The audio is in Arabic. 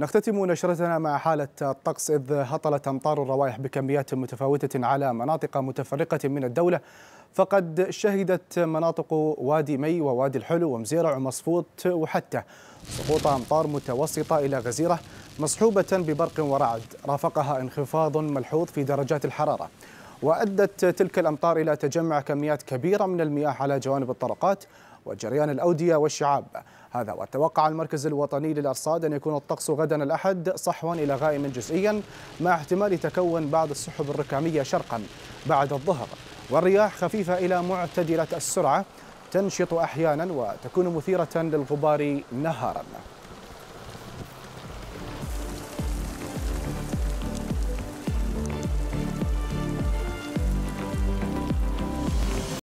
نختتم نشرتنا مع حالة الطقس إذ هطلت أمطار الروائح بكميات متفاوتة على مناطق متفرقة من الدولة فقد شهدت مناطق وادي مي ووادي الحلو ومزيرع ومصفوط وحتى سقوط أمطار متوسطة إلى غزيرة مصحوبة ببرق ورعد رافقها انخفاض ملحوظ في درجات الحرارة وأدت تلك الأمطار إلى تجمع كميات كبيرة من المياه على جوانب الطرقات وجريان الأودية والشعاب هذا وتوقع المركز الوطني للأرصاد أن يكون الطقس غدا الأحد صحوا إلى غائم جزئيا مع احتمال تكون بعض السحب الركامية شرقا بعد الظهر والرياح خفيفة إلى معتدلة السرعة تنشط أحيانا وتكون مثيرة للغبار نهارا